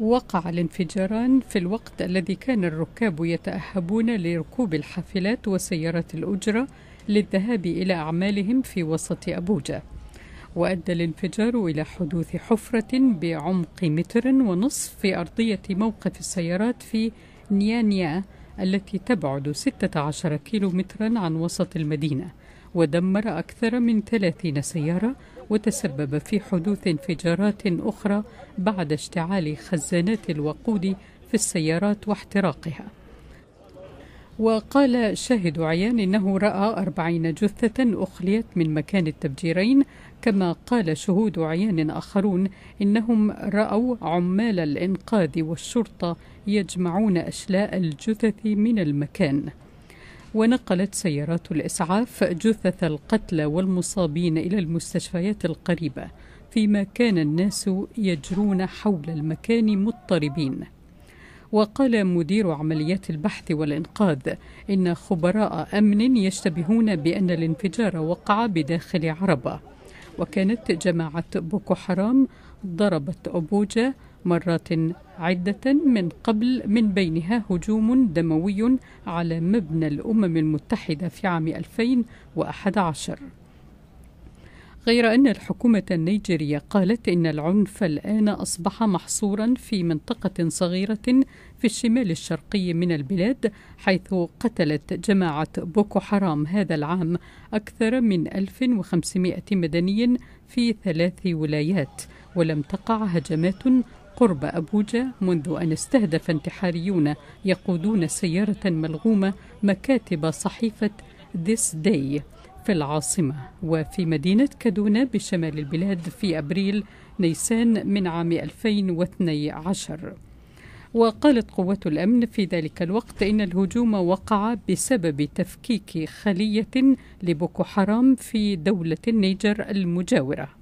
وقع الانفجاران في الوقت الذي كان الركاب يتأهبون لركوب الحافلات وسيارات الأجرة للذهاب إلى أعمالهم في وسط أبوجا وأدى الانفجار إلى حدوث حفرة بعمق متر ونصف في أرضية موقف السيارات في نيانيا التي تبعد 16 كيلومترا عن وسط المدينة ودمر أكثر من 30 سيارة وتسبب في حدوث انفجارات أخرى بعد اشتعال خزانات الوقود في السيارات واحتراقها وقال شاهد عيان إنه رأى أربعين جثة أخليت من مكان التفجيرين كما قال شهود عيان آخرون إنهم رأوا عمال الإنقاذ والشرطة يجمعون أشلاء الجثث من المكان ونقلت سيارات الإسعاف جثث القتلى والمصابين إلى المستشفيات القريبة فيما كان الناس يجرون حول المكان مضطربين وقال مدير عمليات البحث والإنقاذ إن خبراء أمن يشتبهون بأن الانفجار وقع بداخل عربة وكانت جماعة بوكو حرام ضربت أبوجة مرات عدة من قبل من بينها هجوم دموي على مبنى الأمم المتحدة في عام 2011 غير أن الحكومة النيجيرية قالت إن العنف الآن أصبح محصورا في منطقة صغيرة في الشمال الشرقي من البلاد حيث قتلت جماعة بوكو حرام هذا العام أكثر من 1500 مدني في ثلاث ولايات ولم تقع هجمات قرب أبوجا منذ أن استهدف انتحاريون يقودون سيارة ملغومة مكاتب صحيفة This Day في العاصمة وفي مدينة كادونا بشمال البلاد في أبريل نيسان من عام 2012 وقالت قوات الأمن في ذلك الوقت إن الهجوم وقع بسبب تفكيك خلية لبوكو حرام في دولة النيجر المجاورة